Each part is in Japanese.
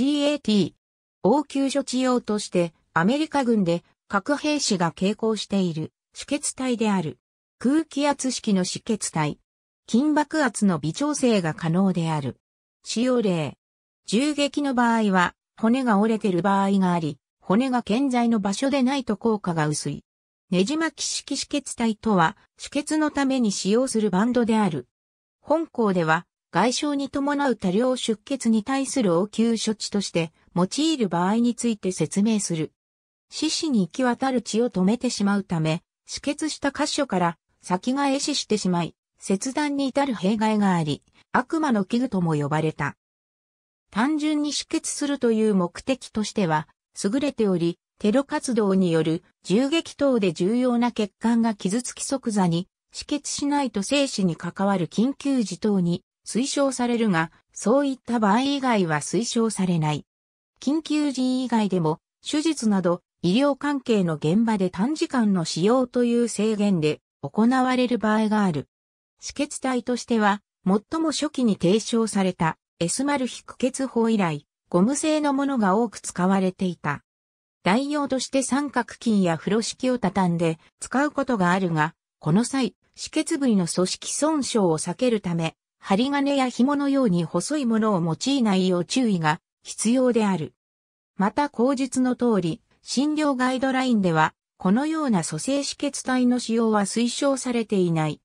CAT 応急処置用としてアメリカ軍で核兵士が携行している止血体である。空気圧式の止血体。金爆圧の微調整が可能である。使用例。銃撃の場合は骨が折れてる場合があり、骨が健在の場所でないと効果が薄い。ねじ巻き式止血体とは、止血のために使用するバンドである。本校では、外傷に伴う多量出血に対する応急処置として用いる場合について説明する。死死に行き渡る血を止めてしまうため、止血した箇所から先が壊死してしまい、切断に至る弊害があり、悪魔の器具とも呼ばれた。単純に止血するという目的としては、優れており、テロ活動による銃撃等で重要な血管が傷つき即座に、止血しないと生死に関わる緊急時等に推奨されるが、そういった場合以外は推奨されない。緊急時以外でも、手術など医療関係の現場で短時間の使用という制限で行われる場合がある。止血体としては、最も初期に提唱された S マル非苦血法以来、ゴム製のものが多く使われていた。代用として三角筋や風呂敷を畳んで使うことがあるが、この際、止血部位の組織損傷を避けるため、針金や紐のように細いものを用いないよう注意が必要である。また口述の通り、診療ガイドラインでは、このような蘇生止血体の使用は推奨されていない。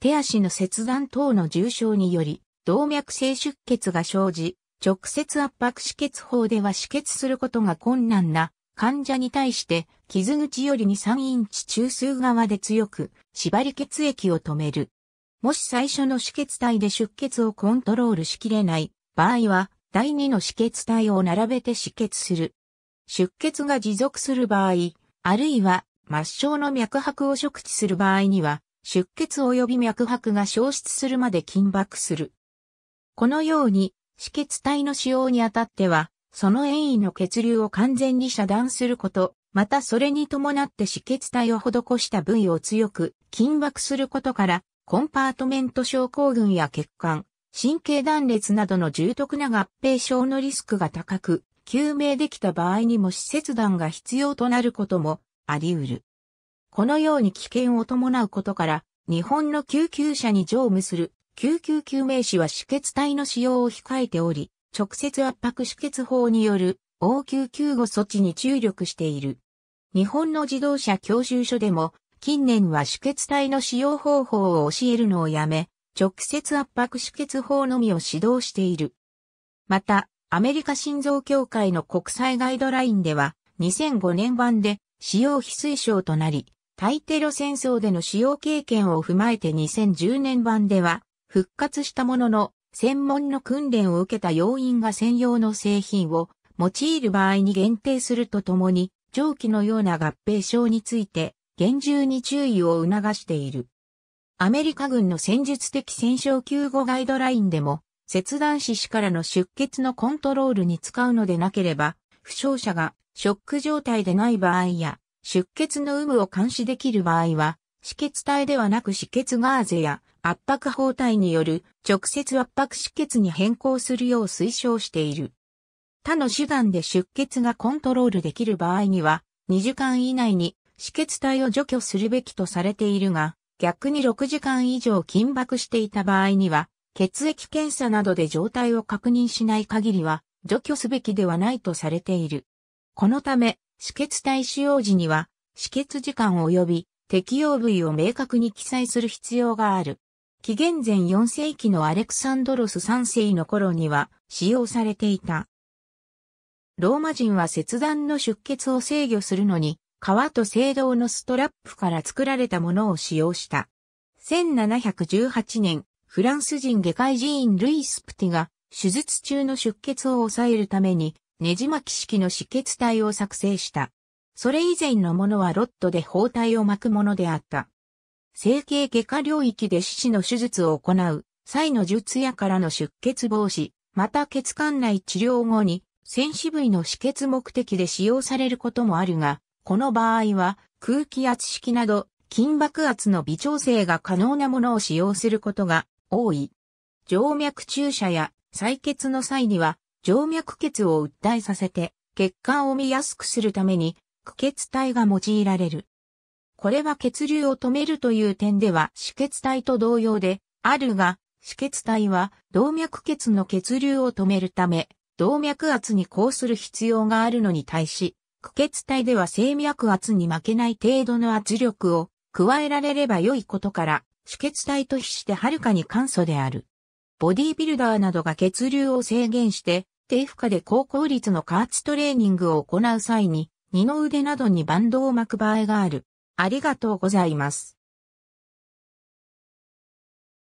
手足の切断等の重症により、動脈性出血が生じ、直接圧迫止血法では止血することが困難な患者に対して傷口よりに3インチ中枢側で強く縛り血液を止める。もし最初の止血体で出血をコントロールしきれない場合は、第2の止血体を並べて止血する。出血が持続する場合、あるいは末梢の脈拍を触知する場合には、出血及び脈拍が消失するまで緊縛する。このように、止血体の使用にあたっては、その遠位の血流を完全に遮断すること、またそれに伴って止血体を施した部位を強く緊縛することから、コンパートメント症候群や血管、神経断裂などの重篤な合併症のリスクが高く、救命できた場合にも施設団が必要となることもあり得る。このように危険を伴うことから、日本の救急車に乗務する救急救命士は止血帯の使用を控えており、直接圧迫止血法による応急救護措置に注力している。日本の自動車教習所でも近年は主血体の使用方法を教えるのをやめ、直接圧迫止血法のみを指導している。また、アメリカ心臓協会の国際ガイドラインでは、2005年版で使用非推奨となり、対テロ戦争での使用経験を踏まえて2010年版では、復活したものの、専門の訓練を受けた要員が専用の製品を用いる場合に限定するとともに、上記のような合併症について、厳重に注意を促している。アメリカ軍の戦術的戦勝救護ガイドラインでも、切断死死からの出血のコントロールに使うのでなければ、負傷者がショック状態でない場合や、出血の有無を監視できる場合は、止血体ではなく止血ガーゼや圧迫包帯による直接圧迫止血に変更するよう推奨している。他の手段で出血がコントロールできる場合には、2時間以内に止血体を除去するべきとされているが、逆に6時間以上緊迫していた場合には、血液検査などで状態を確認しない限りは、除去すべきではないとされている。このため、止血体使用時には、止血時間及び適用部位を明確に記載する必要がある。紀元前4世紀のアレクサンドロス3世の頃には使用されていた。ローマ人は切断の出血を制御するのに革と青銅のストラップから作られたものを使用した。1718年、フランス人外科医寺院ルイス・プティが手術中の出血を抑えるためにネジ巻き式の止血体を作成した。それ以前のものはロットで包帯を巻くものであった。整形外科領域で四肢の手術を行う際の術やからの出血防止、また血管内治療後に、戦死部位の止血目的で使用されることもあるが、この場合は空気圧式など筋爆圧の微調整が可能なものを使用することが多い。静脈注射や採血の際には静脈血を訴えさせて血管を見やすくするために苦血体が用いられる。これは血流を止めるという点では止血体と同様であるが、止血体は動脈血の血流を止めるため、動脈圧に抗する必要があるのに対し、苦血体では静脈圧に負けない程度の圧力を加えられれば良いことから、主血体と比してはるかに簡素である。ボディビルダーなどが血流を制限して、低負荷で高効率の加圧トレーニングを行う際に、二の腕などにバンドを巻く場合がある。ありがとうございます。